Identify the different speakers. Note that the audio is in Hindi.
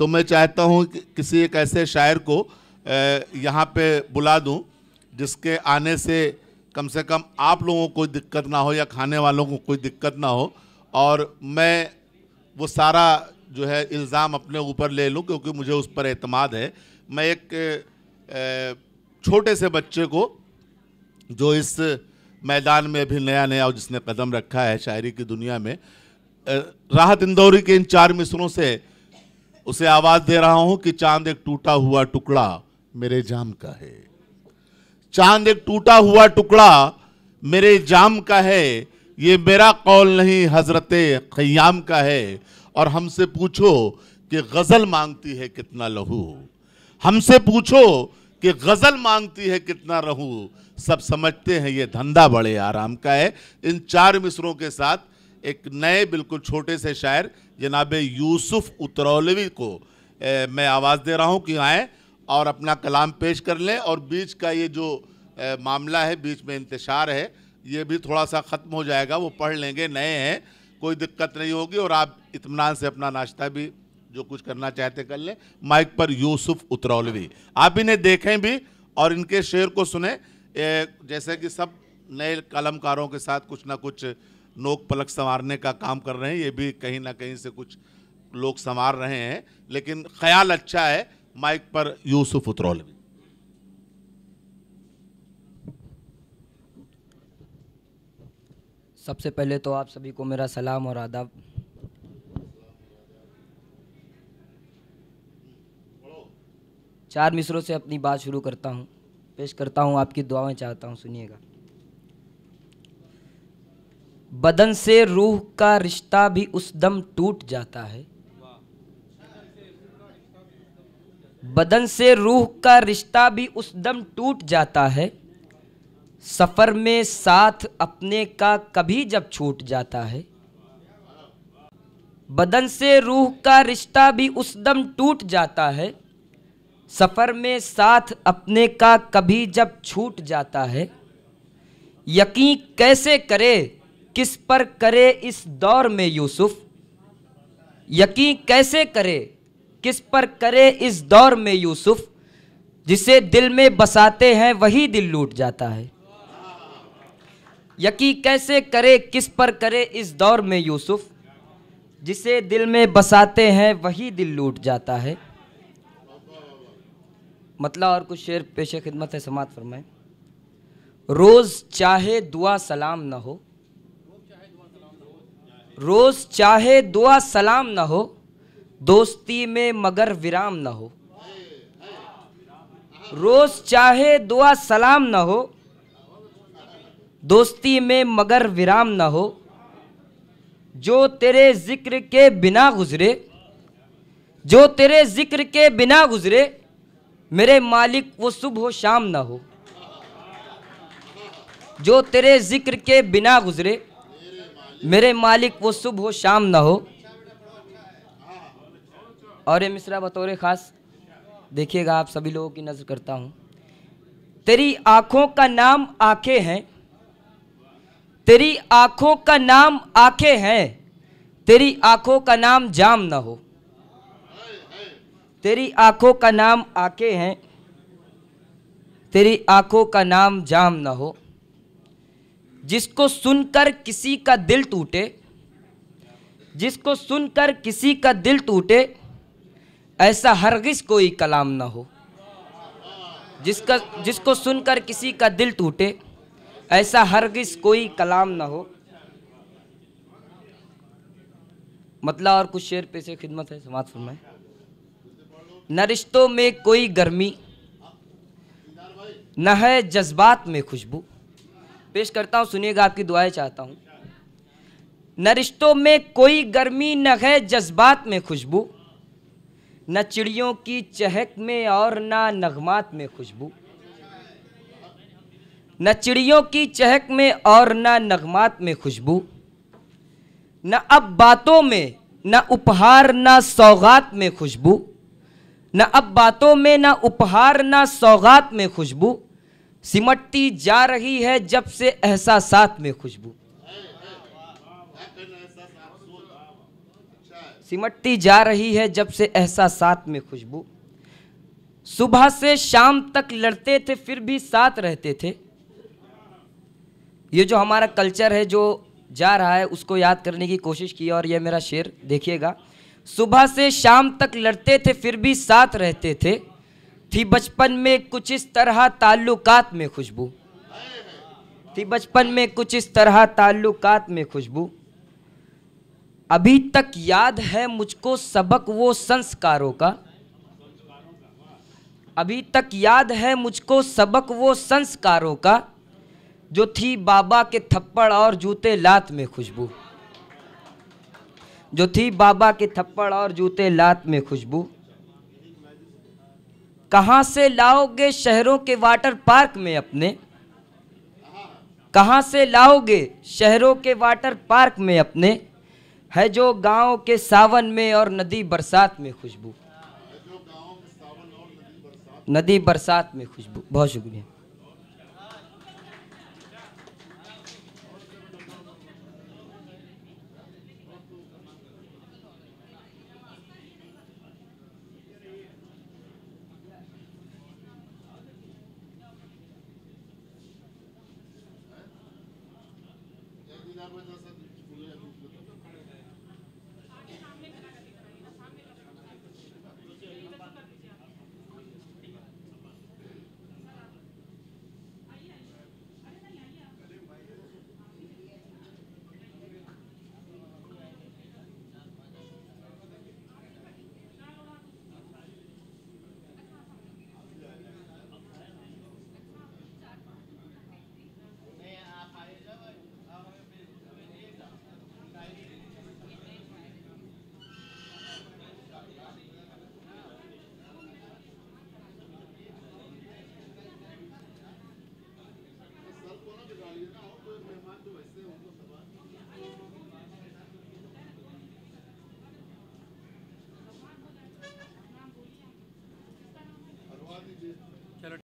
Speaker 1: तो मैं चाहता हूँ कि किसी एक ऐसे शायर को यहाँ पे बुला दूँ जिसके आने से कम से कम आप लोगों को कोई दिक्कत ना हो या खाने वालों को कोई दिक्कत ना हो और मैं वो सारा जो है इल्ज़ाम अपने ऊपर ले लूँ क्योंकि मुझे उस पर अतमाद है मैं एक छोटे से बच्चे को जो इस मैदान में अभी नया नया और जिसने कदम रखा है शायरी की दुनिया में राहत इंदौरी के इन चार मिसरों से उसे आवाज दे रहा हूं कि चांद एक टूटा हुआ टुकड़ा मेरे जाम का है चांद एक टूटा हुआ टुकड़ा मेरे जाम का है ये मेरा कौल नहीं हजरत खयाम का है और हमसे पूछो कि गज़ल मांगती है कितना लहू हमसे पूछो कि गज़ल मांगती है कितना रहू सब समझते हैं ये धंधा बड़े आराम का है इन चार मिसरों के साथ एक नए बिल्कुल छोटे से शायर जनाब यूसुफ उतरौलवी को ए, मैं आवाज़ दे रहा हूँ कि आएँ और अपना कलाम पेश कर लें और बीच का ये जो ए, मामला है बीच में इंतशार है ये भी थोड़ा सा ख़त्म हो जाएगा वो पढ़ लेंगे नए हैं कोई दिक्कत नहीं होगी और आप इतमान से अपना नाश्ता भी जो कुछ करना चाहते कर लें माइक पर यूसुफ उतरौलवी आप इन्हें देखें भी और इनके शेर को सुने जैसे कि सब नए कलमकारों के साथ कुछ ना कुछ नोक पलक संवारने का काम कर रहे हैं ये भी कहीं ना कहीं से कुछ लोग संवार रहे हैं लेकिन ख्याल अच्छा है माइक पर यूसुफ उतरौल
Speaker 2: सबसे पहले तो आप सभी को मेरा सलाम और आदाब चार मिसरों से अपनी बात शुरू करता हूँ पेश करता हूँ आपकी दुआएं चाहता हूँ सुनिएगा बदन से रूह का रिश्ता भी उस दम टूट जाता है बदन से रूह का रिश्ता भी उस दम टूट जाता है सफ़र में साथ अपने का कभी जब छूट जाता है बदन से रूह का रिश्ता भी उस दम टूट जाता है सफ़र में साथ अपने का कभी जब छूट जाता है यकीन कैसे करे किस पर करे इस दौर में यूसुफ यकीन कैसे करे किस पर करे इस दौर में यूसुफ जिसे दिल में बसाते हैं वही दिल लूट जाता है यकीन कैसे करे किस पर करे इस दौर में यूसुफ जिसे दिल में बसाते हैं वही दिल लूट जाता है मतलब और कुछ शेर पेशे खिदमत है समात फरमाए रोज़ चाहे दुआ सलाम न हो रोज़ चाहे दुआ सलाम ना हो दोस्ती में मगर विराम ना हो रोज़ चाहे दुआ सलाम ना हो दोस्ती में मगर विराम ना हो जो तेरे ज़िक्र के बिना गुज़रे जो तेरे ज़िक्र के बिना गुज़रे मेरे मालिक वो सुबह शाम ना हो जो तेरे ज़िक्र के बिना गुज़रे मेरे मालिक वो सुबह हो शाम ना हो और ये मिश्रा बतौर ख़ास देखिएगा आप सभी लोगों की नज़र करता हूँ तेरी आंखों का नाम आंखें हैं तेरी आंखों का नाम आंखें हैं तेरी आंखों का नाम जाम ना हो तेरी आंखों का नाम आंखें हैं तेरी आंखों का नाम जाम ना हो जिसको सुनकर किसी का दिल टूटे जिसको सुनकर किसी का दिल टूटे ऐसा हरगिज कोई कलाम ना हो जिसका जिसको सुनकर किसी का दिल टूटे ऐसा हरगिज कोई कलाम ना हो मतलब और कुछ शेर पे से खिदमत है समाज फरमाए न रिश्तों में कोई गर्मी न है जज्बात में खुशबू पेश करता हूँ सुनिएगा आपकी दुआएं चाहता हूँ न रिश्तों में कोई गर्मी न है जज्बात में खुशबू न चिड़ियों की चहक में और ना नगमात में खुशबू न चिड़ियों की चहक में और ना नगमात में खुशबू न अब बातों में न उपहार ना सौगात में खुशबू न अब बातों में ना उपहार ना सौगात में खुशबू सिमटती जा रही है जब से एहसास में खुशबू सिमटती जा रही है जब से एहसास में खुशबू सुबह से शाम तक लड़ते थे फिर भी साथ रहते थे ये जो हमारा कल्चर है जो जा रहा है उसको याद करने की कोशिश की और यह मेरा शेर देखिएगा सुबह से शाम तक लड़ते थे फिर भी साथ रहते थे थी बचपन में कुछ इस तरह ताल्लुकात में खुशबू थी बचपन में कुछ इस तरह ताल्लुकात में खुशबू अभी तक याद है मुझको सबक वो संस्कारों का अभी तक याद है मुझको सबक वो संस्कारों का जो थी बाबा के थप्पड़ और जूते लात में खुशबू जो थी बाबा के थप्पड़ और जूते लात में खुशबू कहाँ से लाओगे शहरों के वाटर पार्क में अपने कहाँ से लाओगे शहरों के वाटर पार्क में अपने है जो गांव के सावन में और नदी बरसात में खुशबू नदी बरसात में खुशबू बहुत शुक्रिया
Speaker 1: with us